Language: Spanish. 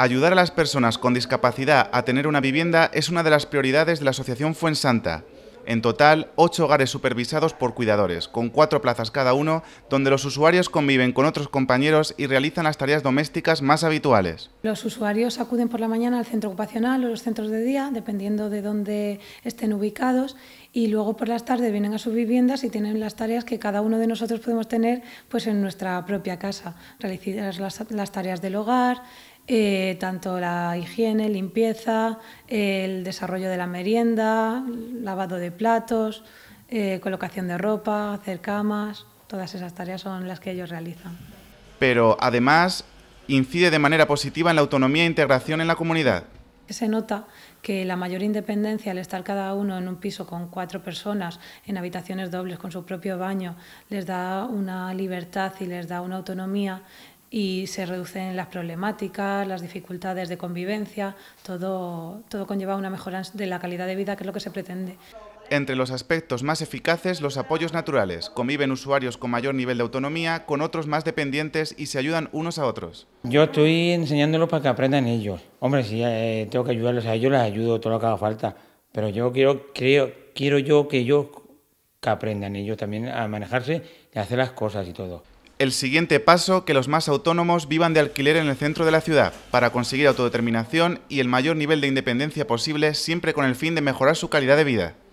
Ayudar a las personas con discapacidad a tener una vivienda es una de las prioridades de la Asociación Fuensanta. En total, ocho hogares supervisados por cuidadores, con cuatro plazas cada uno, donde los usuarios conviven con otros compañeros y realizan las tareas domésticas más habituales. Los usuarios acuden por la mañana al centro ocupacional o los centros de día, dependiendo de dónde estén ubicados, y luego por las tardes vienen a sus viviendas y tienen las tareas que cada uno de nosotros podemos tener pues, en nuestra propia casa, realizar las tareas del hogar, eh, tanto la higiene, limpieza, el desarrollo de la merienda, lavado de platos, eh, colocación de ropa, hacer camas, todas esas tareas son las que ellos realizan. Pero además incide de manera positiva en la autonomía e integración en la comunidad. Se nota que la mayor independencia al estar cada uno en un piso con cuatro personas, en habitaciones dobles, con su propio baño, les da una libertad y les da una autonomía y se reducen las problemáticas, las dificultades de convivencia, todo, conlleva una mejora de la calidad de vida, que es lo que se pretende. Entre los aspectos más eficaces, los apoyos naturales. Conviven usuarios con mayor nivel de autonomía, con otros más dependientes y se ayudan unos a otros. Yo estoy enseñándolos para que aprendan ellos. Hombre, si eh, tengo que ayudarlos a ellos, les ayudo todo lo que haga falta. Pero yo quiero, quiero yo que ellos que aprendan ellos también a manejarse y hacer las cosas y todo el siguiente paso que los más autónomos vivan de alquiler en el centro de la ciudad, para conseguir autodeterminación y el mayor nivel de independencia posible siempre con el fin de mejorar su calidad de vida.